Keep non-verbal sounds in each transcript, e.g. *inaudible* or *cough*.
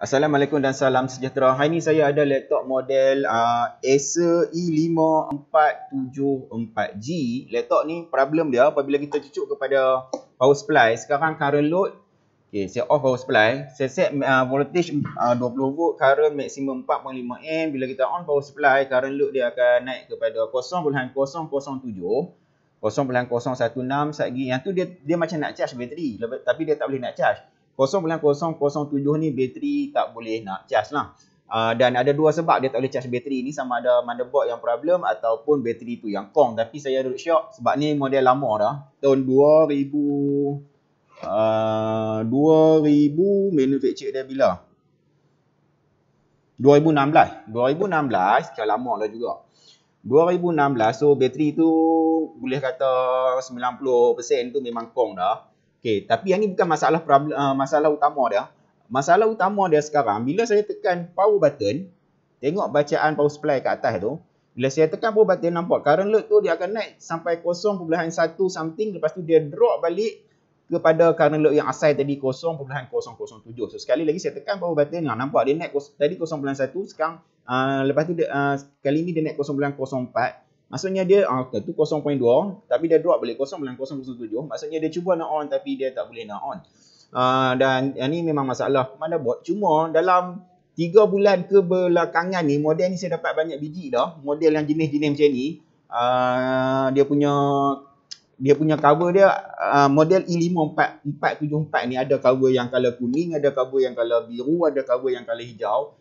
Assalamualaikum dan salam sejahtera. Hari ini saya ada laptop model uh, Acer e i5474G. Laptop ni problem dia apabila kita cucuk kepada power supply. Sekarang current load, okay, saya off power supply. Saya set uh, voltage uh, 20V, current maksimum 4.5A. Bila kita on power supply, current load dia akan naik kepada 0.007. 0.016 satgi yang tu dia dia macam nak charge bateri tapi dia tak boleh nak charge 0.007 ni bateri tak boleh nak charge lah. Uh, dan ada dua sebab dia tak boleh charge bateri ni sama ada motherboard yang problem ataupun bateri tu yang kong tapi saya duduk syok sebab ni model lama dah tahun 2000 uh, 2000 manufacture dia bila 2016 2016 kan lama lah juga 2016 so bateri tu boleh kata 90% tu memang kong dah Okay, tapi yang ni bukan masalah problem, uh, masalah utama dia. Masalah utama dia sekarang, bila saya tekan power button, tengok bacaan power supply kat atas tu, bila saya tekan power button, nampak current load tu dia akan naik sampai 0.1 something, lepas tu dia drop balik kepada current load yang asal tadi 0.007. So, sekali lagi saya tekan power button, ah, nampak dia naik tadi 0.1, sekarang, uh, lepas tu dia, uh, ah, kali ni dia naik 0.04, Maksudnya dia ah okay, tu 0.2 tapi dia drop boleh 0.007 maksudnya dia cuba nak on tapi dia tak boleh nak on. Uh, dan yang ni memang masalah mana buat cuma dalam 3 bulan ke belakangan ni model ni saya dapat banyak biji dah model yang jenis-jenis macam ni uh, dia punya dia punya cover dia uh, model E5474 ni ada cover yang color kuning ada cover yang color biru ada cover yang color hijau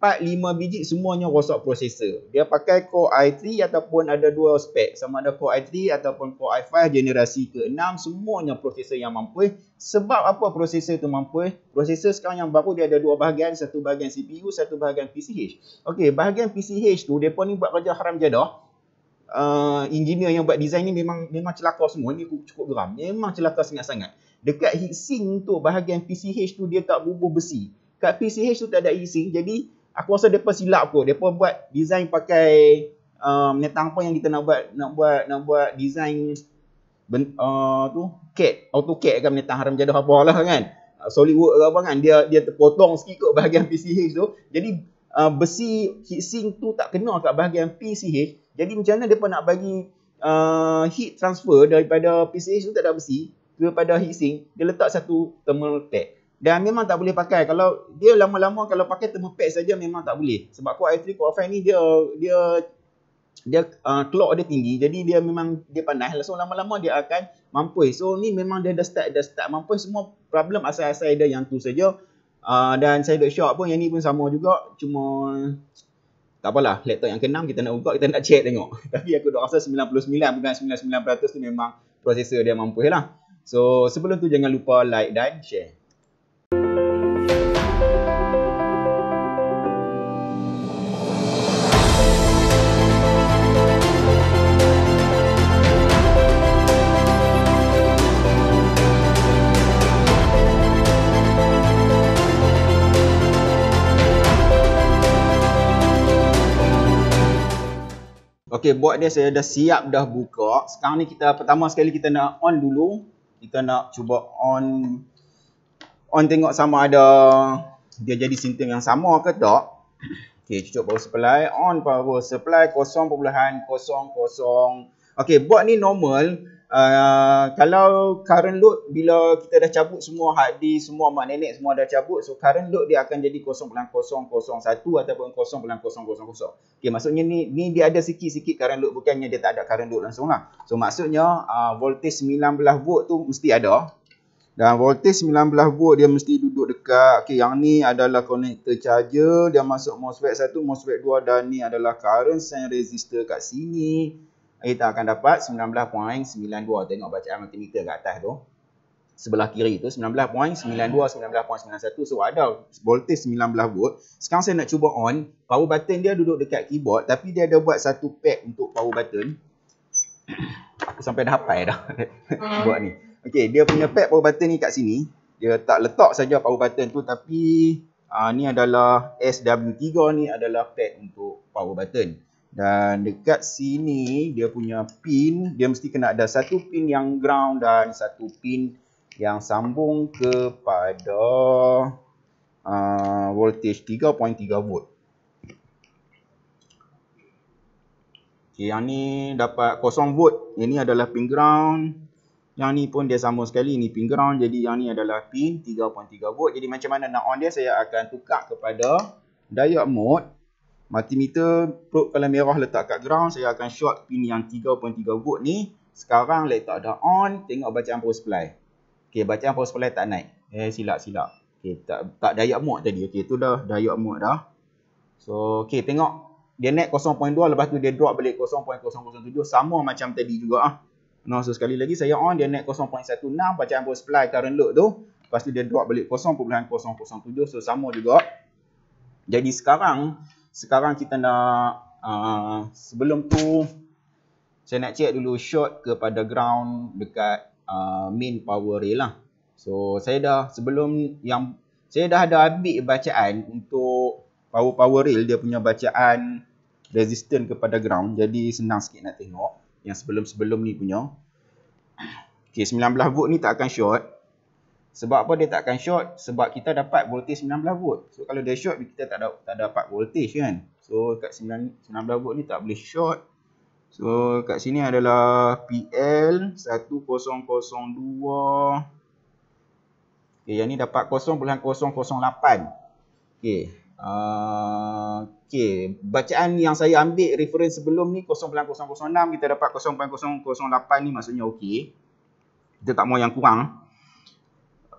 4, 5 biji semuanya rosak prosesor Dia pakai Core i3 ataupun ada dua spek. Sama ada Core i3 ataupun Core i5 generasi ke-6. Semuanya prosesor yang mampu. Sebab apa prosesor itu mampu? prosesor sekarang yang baru dia ada dua bahagian. Satu bahagian CPU, satu bahagian PCH. Okey, bahagian PCH tu, mereka ni buat kerja haram jadah. Uh, engineer yang buat design ni memang memang celaka semua. Ni cukup geram. Memang celaka sangat-sangat. Dekat heatsink tu, bahagian PCH tu dia tak bubuh besi. Kat PCH tu tak ada heatsink. Jadi, aku rasa depa silap kot. Depa buat design pakai um, netang apa yang kita nak buat nak buat nak buat design ben, uh, tu CAD, AutoCAD kan netang haram jadah apa lah kan. Uh, Solid work ke apa kan dia dia terpotong sikit kot bahagian PCH tu. Jadi uh, besi heatsink tu tak kena kat bahagian PCH. Jadi macam mana depa nak bagi uh, heat transfer daripada PCH tu tak ada besi kepada heatsink dia letak satu thermal pad dan memang tak boleh pakai kalau dia lama-lama kalau pakai thermopack saja memang tak boleh sebab core i3 core i5 ni dia dia dia uh, clock dia tinggi jadi dia memang dia pandai. so lama-lama dia akan mampu so ni memang dia dah start dah start mampu semua problem asal-asal dia yang tu saja uh, dan saya dah shock pun yang ni pun sama juga cuma tak apalah laptop yang keenam kita nak ubah kita nak check tengok *laughs* tapi aku dah rasa 99 bukan 99% tu memang prosesor dia mampu lah so sebelum tu jangan lupa like dan share Okey, buat dia saya dah siap dah buka. Sekarang ni kita pertama sekali kita nak on dulu. Kita nak cuba on on tengok sama ada dia jadi sinting yang sama ke tak. Okey, cucuk power supply. On power supply 0.00. Okey, buat ni normal. Uh, kalau current load bila kita dah cabut semua hard disk, semua mak nenek semua dah cabut so current load dia akan jadi 0.001 ataupun 0.000 ok maksudnya ni ni dia ada sikit-sikit current load bukannya dia tak ada current load langsung lah so maksudnya uh, voltage 19 volt tu mesti ada dan voltage 19 volt dia mesti duduk dekat ok yang ni adalah connector charger dia masuk MOSFET 1, MOSFET 2 dan ni adalah current sign resistor kat sini kita akan dapat 19.92. Tengok bacaan multimeter kat atas tu. Sebelah kiri tu 19.92, 19.91. So ada voltage 19 volt. Sekarang saya nak cuba on. Power button dia duduk dekat keyboard. Tapi dia ada buat satu pad untuk power button. Aku *coughs* sampai dah hapai dah. *laughs* buat ni. Okay, dia punya pad power button ni kat sini. Dia tak letak saja power button tu. Tapi uh, ni adalah SW3 ni adalah pad untuk power button. Dan dekat sini dia punya pin, dia mesti kena ada satu pin yang ground dan satu pin yang sambung kepada uh, voltage 3.3 volt. Okay, yang ni dapat kosong volt. Ini adalah pin ground. Yang ni pun dia sambung sekali. Ini pin ground. Jadi yang ni adalah pin 3.3 volt. Jadi macam mana nak on dia saya akan tukar kepada diode mode. Multimeter probe kalau merah letak kat ground saya akan short pin yang 3.3 volt ni. Sekarang letak dah on tengok bacaan power supply. Okay, bacaan power supply tak naik. Eh silap silap. Okey tak tak daya mod tadi. Okey tu dah daya mod dah. So okay, tengok dia naik 0.2 lepas tu dia drop balik 0.007 sama macam tadi juga ah. No, so sekali lagi saya on dia naik 0.16 bacaan power supply current load tu. Lepas tu dia drop balik 0.007 so sama juga. Jadi sekarang sekarang kita nak uh, sebelum tu saya nak check dulu short kepada ground dekat uh, main power rail lah. So saya dah sebelum yang saya dah ada ambil bacaan untuk power power rail dia punya bacaan resistant kepada ground jadi senang sikit nak tengok yang sebelum-sebelum ni punya. Okay 19 volt ni tak akan short sebab apa dia tak akan short? Sebab kita dapat voltage 19 volt. So kalau dia short kita tak dapat tak dapat voltage kan. So kat 19 volt ni tak boleh short. So kat sini adalah PL 1002. Okey yang ni dapat 0.008. Okey. Ah uh, okey bacaan yang saya ambil reference sebelum ni 0.006 kita dapat 0.008 ni maksudnya okey. Kita tak mau yang kurang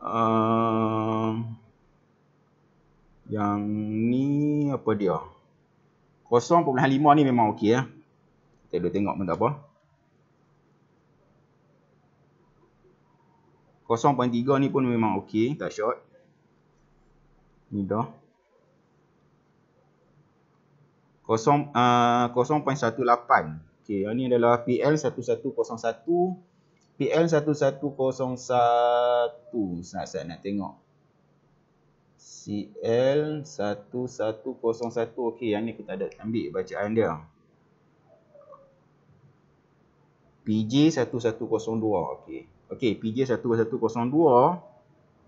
um, yang ni apa dia 0.5 ni memang okey ya. kita boleh tengok pun apa 0.3 ni pun memang okey tak short ni dah 0.18 uh, ok yang ni adalah PL1101 PL1101 nak saya nak tengok CL1101 Okey yang ni aku tak ada ambil bacaan dia PJ1102 Okey okay, PJ1102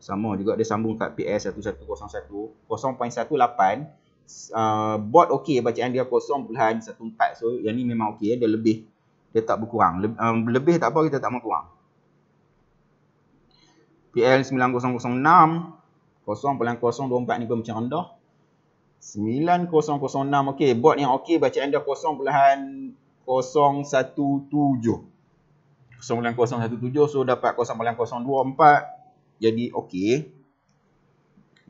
Sama juga dia sambung kat PS 1101 0.18 Uh, bot okey bacaan dia 0.14 So yang ni memang okey Dia lebih dia tak berkurang. Um, lebih tak apa kita tak mahu kurang. PL 9006 0.024 ni pun macam rendah. 9006 okey bot yang okey bacaan dia 0.017. 0.017 so dapat 0.024 jadi okey.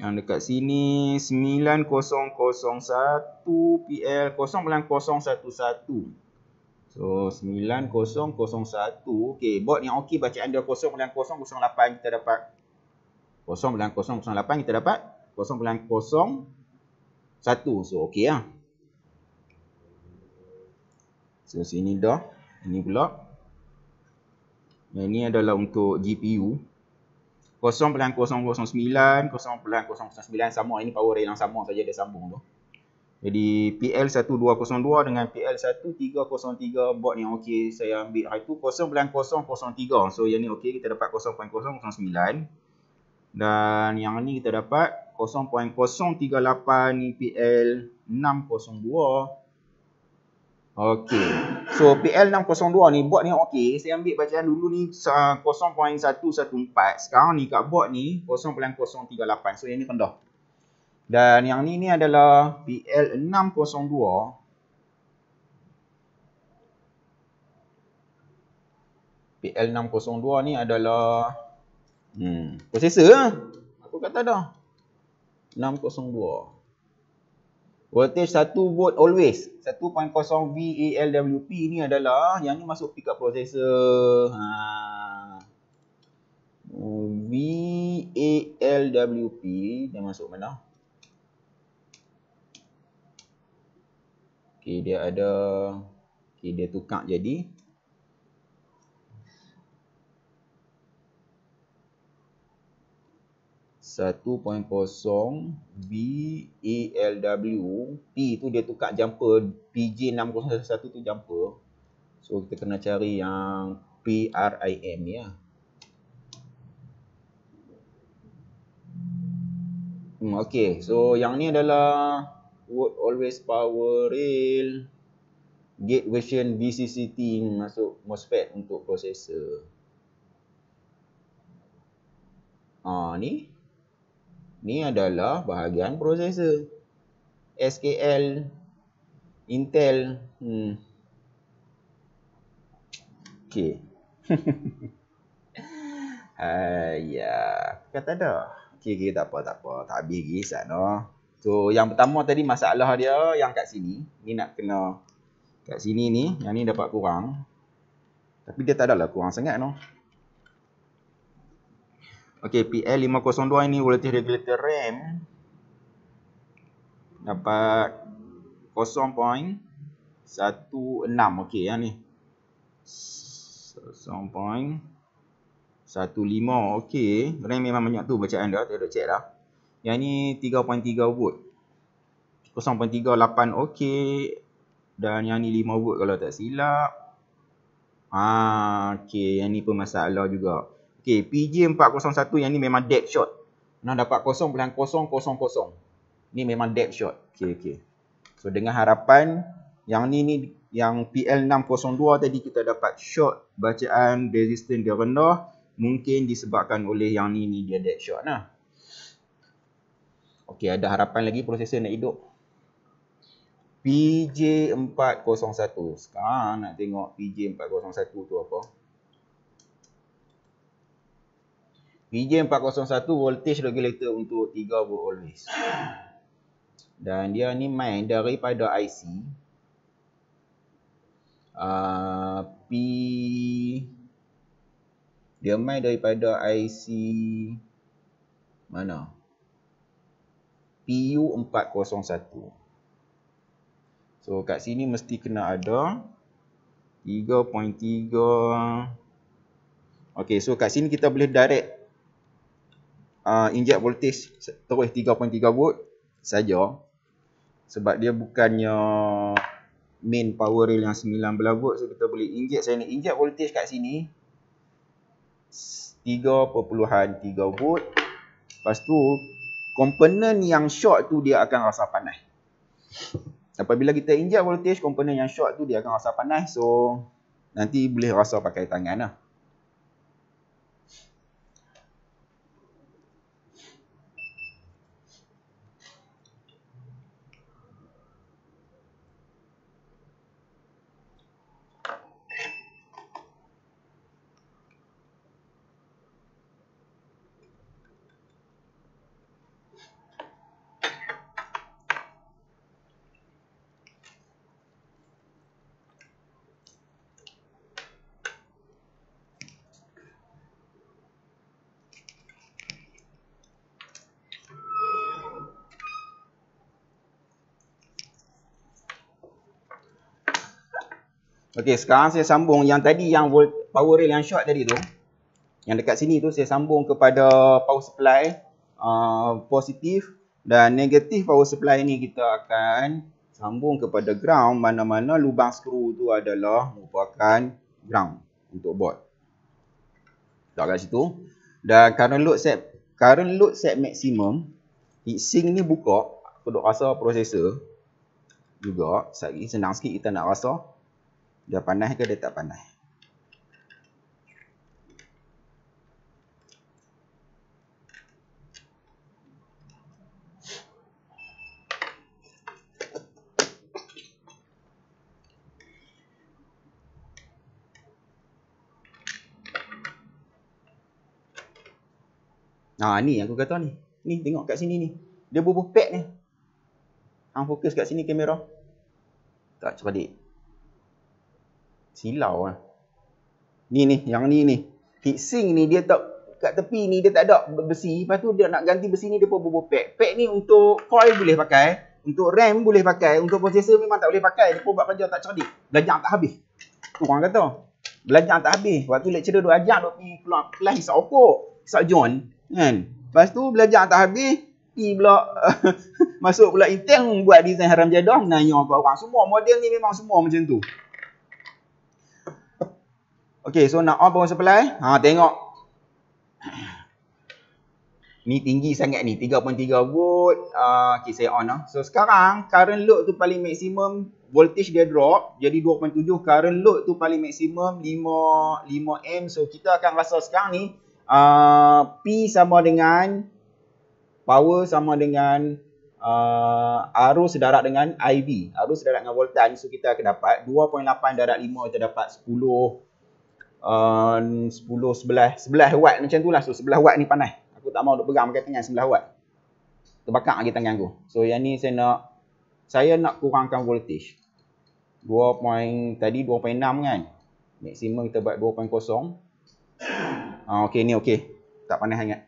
Yang dekat sini 9001 PL 0.011. So 9001 okey bot yang okey bacaan dia 0908 kita dapat 0908 kita dapat 0001 so okey lah So sini dah ini pula yang ni adalah untuk GPU 0.009 0.009 sama ini power rail yang sama saja dia sambung tu 0.009 jadi PL1202 dengan PL1303 bot ni okey saya ambil ah, itu 0.003. So yang ni okey kita dapat 0.009 dan yang ni kita dapat 0.038 ni PL602. Okey. So PL602 ni bot ni okey saya ambil bacaan dulu ni 0.114. Sekarang ni kat bot ni 0.038. So yang ni rendah. Dan yang ni ni adalah PL602. PL602 ni adalah hmm, prosesor lah. Aku kata dah. 602. Voltage 1 volt always. 1.0 VALWP ni adalah yang ni masuk pick up processor. Ha. VALWP dia masuk mana? Okay, dia ada okay, dia tukar jadi satu point kosong B A L W P tu dia tukar jumper P J enam kosong satu tu jumper. So kita kena cari yang P R I M ya. Hmm, okay, so yang ni adalah Word always power rail gate version VCCT masuk MOSFET untuk processor. Ah ha, ni. Ni adalah bahagian processor. SKL Intel. Hmm. Okey. Ha *laughs* kata dah. Okey okey tak apa tak apa. Tak habis lagi sat So yang pertama tadi masalah dia yang kat sini. Ni nak kena kat sini ni. Yang ni dapat kurang. Tapi dia tak adalah kurang sangat no. Okay PL502 ni voltage regulator RAM. Dapat 0.16. Okay yang ni. 0.15. Okay. RAM memang banyak tu bacaan dah. Tak ada check dah. Yang ni 3.3 volt. 0.38 okey. Dan yang ni 5 volt kalau tak silap. Haa, ah, okey. Yang ni pun masalah juga. Okey, PJ401 yang ni memang dead shot. Nak dapat kosong. Ni memang dead shot. Okey, okey. So, dengan harapan yang ni ni yang PL602 tadi kita dapat shot bacaan resistance dia rendah. Mungkin disebabkan oleh yang ni ni dia dead shot lah. Okey, ada harapan lagi prosesor nak hidup. PJ401. Sekarang nak tengok PJ401 tu apa. PJ401 voltage regulator untuk 3 volt always. Dan dia ni main daripada IC. Uh, ah, P dia main daripada IC mana? PU401. So kat sini mesti kena ada 3.3. Okay, so kat sini kita boleh direct uh, inject voltage terus 3.3 volt saja sebab dia bukannya main power rail yang 19 volt so kita boleh inject saya nak inject voltage kat sini 3.3 volt lepas tu komponen yang short tu dia akan rasa panas. Apabila kita injak voltage, komponen yang short tu dia akan rasa panas. So, nanti boleh rasa pakai tangan lah. Okey, sekarang saya sambung yang tadi yang volt power rail yang short tadi tu. Yang dekat sini tu saya sambung kepada power supply uh, positif dan negatif power supply ni kita akan sambung kepada ground mana-mana lubang skru tu adalah merupakan ground untuk board. Tak kat situ. Dan current load set current load set maksimum heat sink ni buka aku duk rasa processor juga. Sekejap senang sikit kita nak rasa. Dia panas ke dia tak panas? Ha ah, ni aku kata ni. Ni tengok kat sini ni. Dia bubuh pek ni. Hang fokus kat sini kamera. Tak cepat dik silau lah. Ni ni, yang ni ni. Fixing ni dia tak, kat tepi ni dia tak ada besi. Lepas tu dia nak ganti besi ni dia pun bubuh pack. Pack ni untuk coil boleh pakai. Untuk RAM boleh pakai. Untuk processor memang tak boleh pakai. Dia pun buat kerja tak cerdik. Belajar tak habis. Orang kata. Belajar tak habis. Waktu lecturer dia ajar dia pergi keluar kelas hisap okok. Hisap John. Kan? Lepas tu belajar tak habis. Pergi pula. *laughs* masuk pula Intel buat desain haram jadah. Nanya apa orang. Semua model ni memang semua macam tu. Okey, so nak on power supply. Ha tengok. Ni tinggi sangat ni, 3.3 volt. Ah uh, okey saya on lah. So sekarang current load tu paling maksimum voltage dia drop jadi 2.7, current load tu paling maksimum 5 5 amp. So kita akan rasa sekarang ni Uh, P sama dengan power sama dengan uh, arus sedarat dengan IV arus sedarat dengan voltan so kita akan dapat 2.8 darat 5 kita dapat 10 10, 11, 11 watt macam tu lah. So, 11 watt ni panas. Aku tak mau duk pegang pakai tangan 11 watt. Terbakar lagi tangan aku. So, yang ni saya nak, saya nak kurangkan voltage. 2 point, tadi 2.6 kan. Maksimum kita buat 2.0. Ah, okay, ni okay. Tak panas hangat.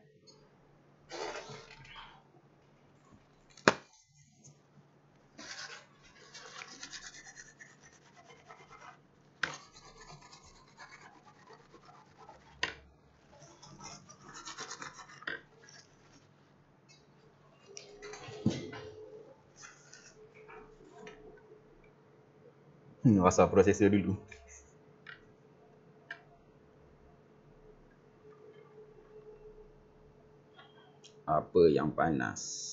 masa hmm, processor dulu apa yang panas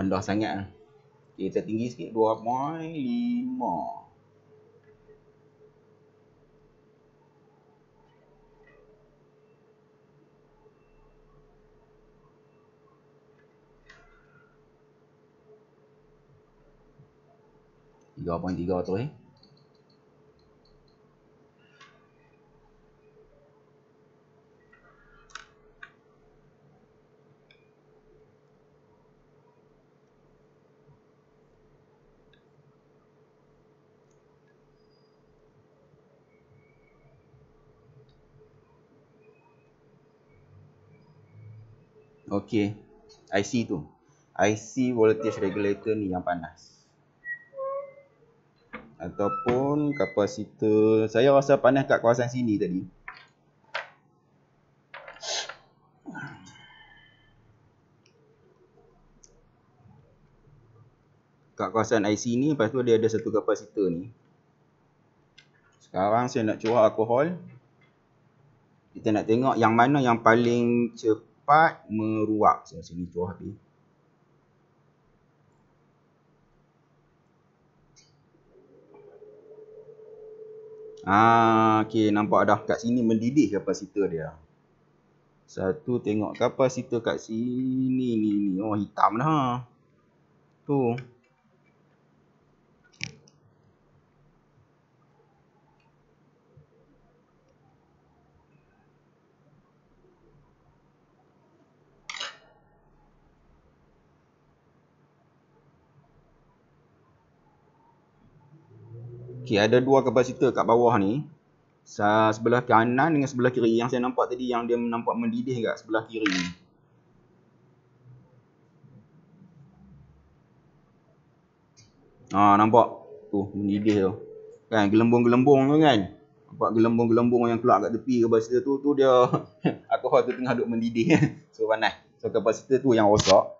rendah sangat lah okay, kita tinggi sikit 2.5 tiga tu eh Okey. IC tu. IC voltage regulator ni yang panas. Ataupun kapasitor. Saya rasa panas kat kawasan sini tadi. Kat kawasan IC ni lepas tu dia ada satu kapasitor ni. Sekarang saya nak curah alkohol. Kita nak tengok yang mana yang paling cepat dapat meruak sini sini tu Ah, okey nampak dah kat sini mendidih kapasitor dia. Satu tengok kapasitor kat sini ni ni. Oh hitam dah. Tu. Okey, ada dua kapasitor kat bawah ni. Sebelah kanan dengan sebelah kiri. Yang saya nampak tadi yang dia nampak mendidih kat sebelah kiri ni. Haa, nampak? Tu, mendidih tu. Kan, gelembung-gelembung tu kan? Nampak gelembung-gelembung yang keluar kat tepi kapasitor tu, tu dia alkohol *laughs* tu tengah duduk mendidih. *laughs* So, panas. So, kapasitor tu yang rosak.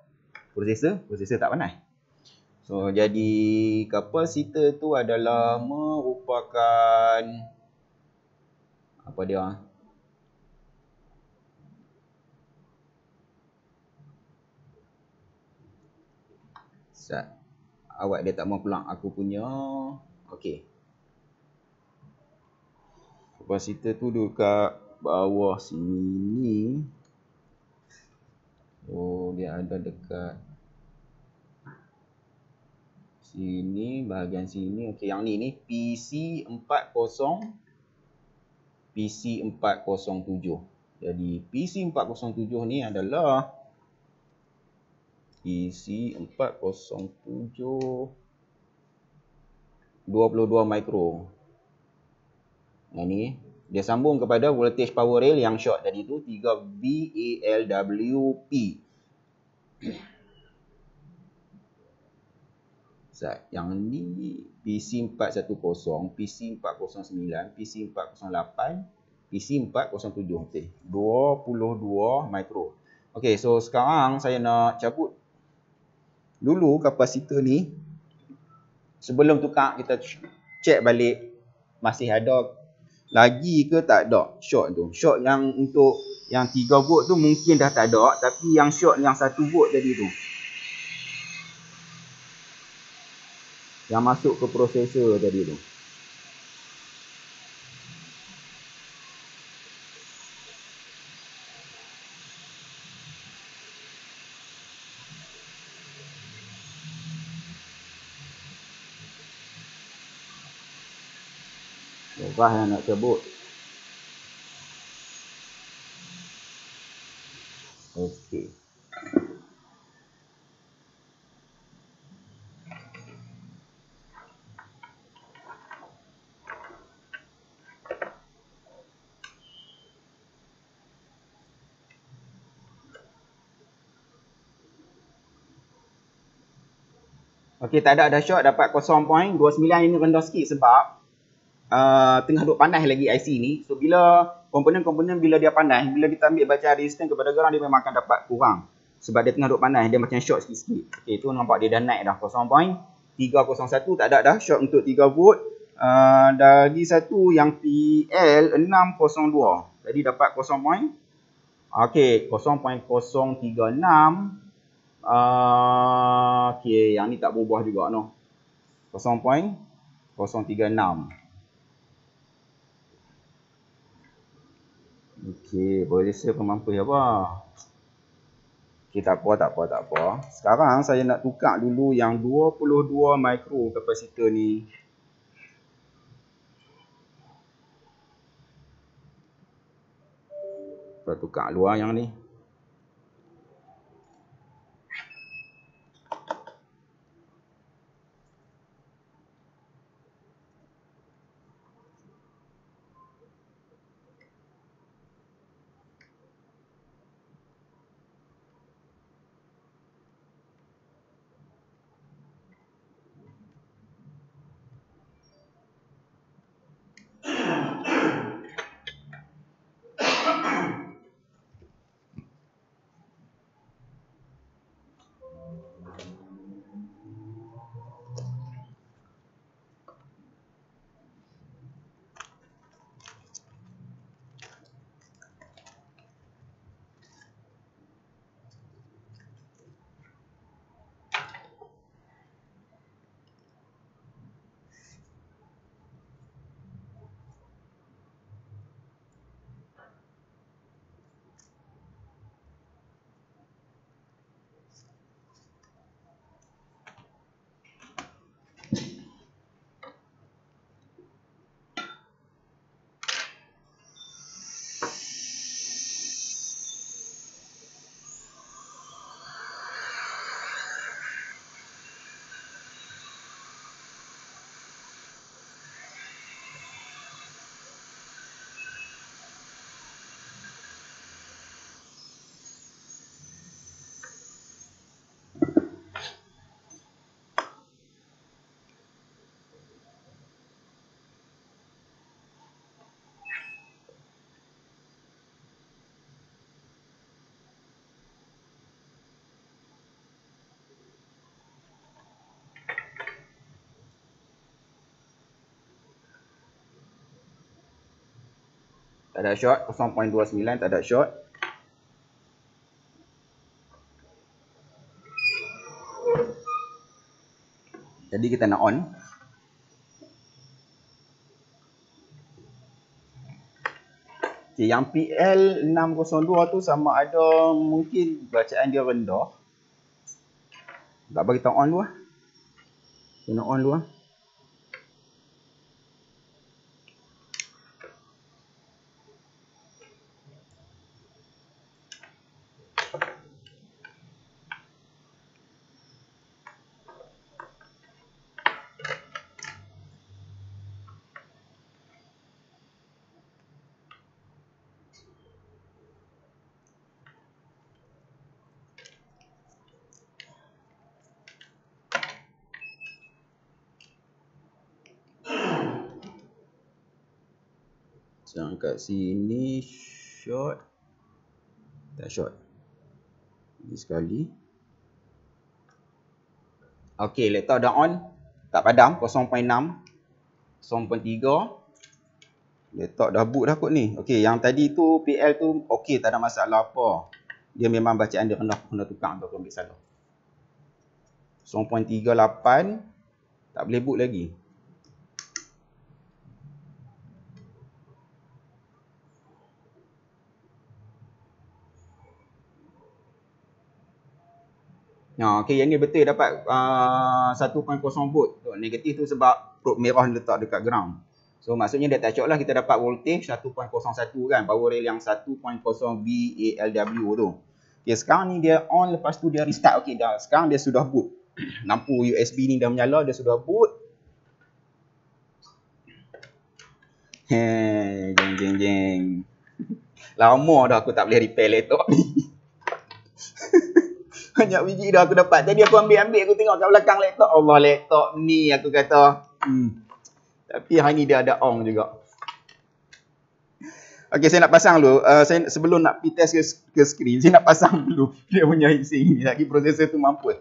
Prosesor? Prosesor tak panas. So jadi kapal tu adalah merupakan apa dia? Sat. Awak dia tak mau pulang aku punya. Okey. Kapal tu duduk kat bawah sini. Oh dia ada dekat sini bahagian sini okey yang ni ni PC40 PC407 jadi PC407 ni adalah PC407 22 mikro yang ni dia sambung kepada voltage power rail yang short tadi tu 3VALWP Zat yang ni PC410, PC409, PC408, PC407 okay. 22 micro Okay, so sekarang saya nak cabut dulu kapasitor ni Sebelum tukar kita check balik masih ada lagi ke tak ada short tu Short yang untuk yang 3 volt tu mungkin dah tak ada Tapi yang short yang 1 volt tadi tu yang masuk ke prosesor tadi tu. Lepas yang nak sebut. Okey. Okey, tak ada ada shot dapat 0.29 ini rendah sikit sebab uh, tengah duk pandai lagi IC ni. So bila komponen-komponen bila dia pandai, bila kita ambil baca resistant kepada ground dia memang akan dapat kurang. Sebab dia tengah duk pandai dia macam short sikit-sikit. Okey, tu nampak dia dah naik dah 0.301 tak ada dah shot untuk 3 volt. Uh, dah lagi satu yang PL602. Jadi dapat 0. Okey, 0.036 Ah, okay, yang ni tak berubah juga no. 0.036. Okay, boleh saya pemampu apa? Ya, okey, tak apa, tak apa, tak apa. Sekarang saya nak tukar dulu yang 22 mikro kapasitor ni. Kita tukar luar ah, yang ni. tak ada short 0.29 tak ada short jadi kita nak on okay, yang PL602 tu sama ada mungkin bacaan dia rendah tak bagi tahu on dulu ah on dulu Sedang kat sini short Tak short Ini sekali Ok laptop dah on Tak padam 0.6 0.3 Letak dah boot dah kot ni Ok yang tadi tu PL tu ok tak ada masalah apa Dia memang bacaan dia kena Kena tukang atau kena ambil salah 0.38 Tak boleh boot lagi 0.39 Ha, okay, yang ni betul dapat uh, ah, 1.0 volt. So, negatif tu sebab probe merah letak dekat ground. So maksudnya dia tak lah kita dapat voltage 1.01 kan. Power rail yang 1.0 VALW tu. Okay, sekarang ni dia on lepas tu dia restart. Okay, dah. Sekarang dia sudah boot. *clears throat* Lampu USB ni dah menyala, dia sudah boot. Hei, jeng jeng jeng. Lama dah aku tak boleh repair laptop ni. *laughs* banyak biji dah aku dapat. Jadi aku ambil-ambil aku tengok kat belakang laptop. Allah laptop ni aku kata. Hmm. Tapi hari ni dia ada on juga. Okay, saya nak pasang dulu. Uh, saya sebelum nak pergi test ke, ke screen, *laughs* saya nak pasang dulu dia punya isi ni. Lagi processor tu mampu.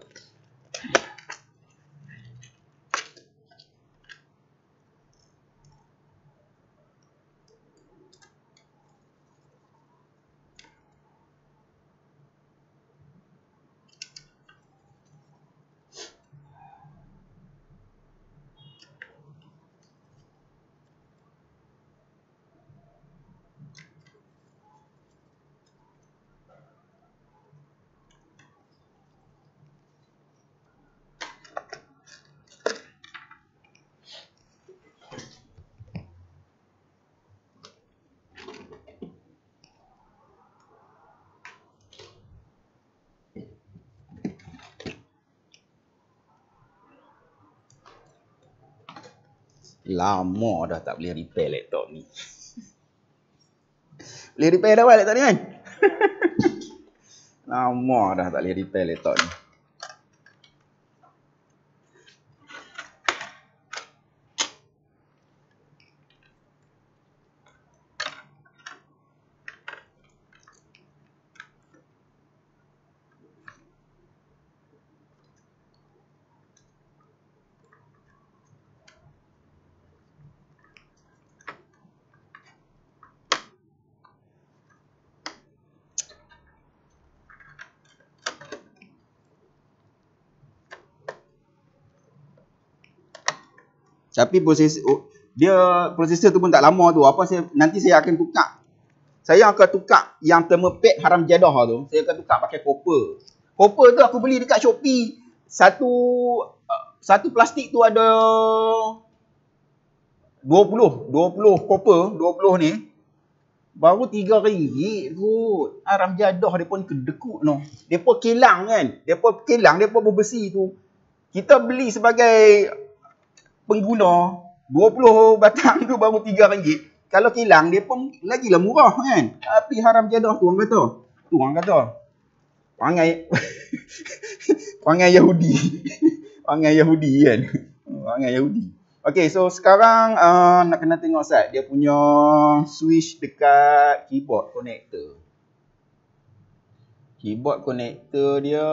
lama dah tak boleh repair laptop ni. boleh repair dah laptop ni kan? *laughs* lama dah tak boleh repair laptop ni. Tapi proses oh, dia prosesor tu pun tak lama tu. Apa saya nanti saya akan tukar. Saya akan tukar yang thermal haram jadah tu. Saya akan tukar pakai copper. Copper tu aku beli dekat Shopee. Satu uh, satu plastik tu ada 20, 20 copper, 20 ni baru 3 ringgit kot. Haram jadah dia pun kedekut no. Depa kilang kan. Depa kilang, depa berbesi tu. Kita beli sebagai pengguna 20 batang tu baru 3 ringgit. Kalau kilang dia pun lagilah murah kan. Tapi haram jadah tu orang kata. Tu orang kata. Perangai *laughs* perangai Yahudi. *laughs* Perangai Yahudi kan. Perangai Yahudi. Okay, so sekarang uh, nak kena tengok Ustaz. Dia punya switch dekat keyboard connector. Keyboard connector dia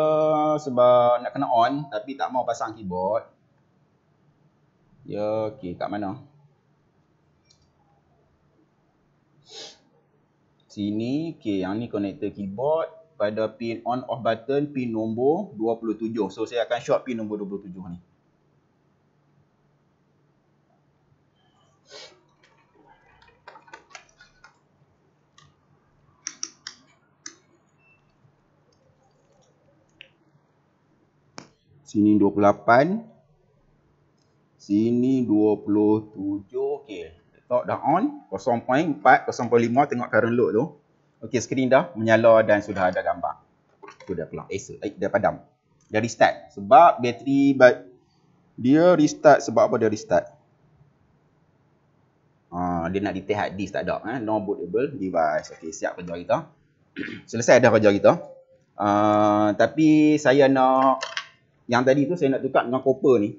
sebab nak kena on tapi tak mau pasang keyboard. Ya, okey, kat mana? Sini, okey, yang ni connector keyboard pada pin on off button pin nombor 27. So saya akan short pin nombor 27 ni. Sini 28 sini 27 okey laptop dah on 0.4 0.5 tengok current load tu okey screen dah menyala dan sudah ada gambar tu dah pulang eh dah padam dah restart sebab bateri but dia restart sebab apa dia restart uh, dia nak detect hard disk tak ada eh no bootable device okey siap kerja kita *clears throat* selesai dah kerja kita uh, tapi saya nak yang tadi tu saya nak tukar dengan copper ni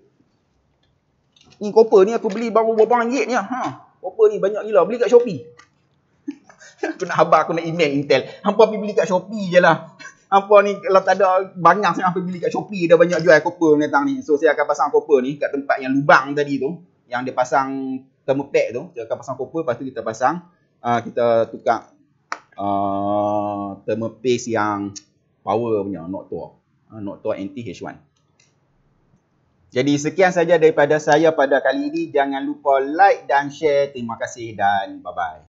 Ni koper ni aku beli baru berapa ringgit ni. Ha. Koper ni banyak gila. Beli kat Shopee. *laughs* aku nak habar aku nak email Intel. Hampa pergi beli kat Shopee je lah. *laughs* Hampa ni kalau tak ada bangang saya hampa beli kat Shopee. Dah banyak jual koper menetang ni. So saya akan pasang koper ni kat tempat yang lubang tadi tu. Yang dia pasang termopek tu. Saya akan pasang koper. Lepas tu kita pasang. Uh, kita tukar uh, ah, thermal yang power punya. Not tua. Uh, not tua anti H1. Jadi sekian saja daripada saya pada kali ini. Jangan lupa like dan share. Terima kasih dan bye-bye.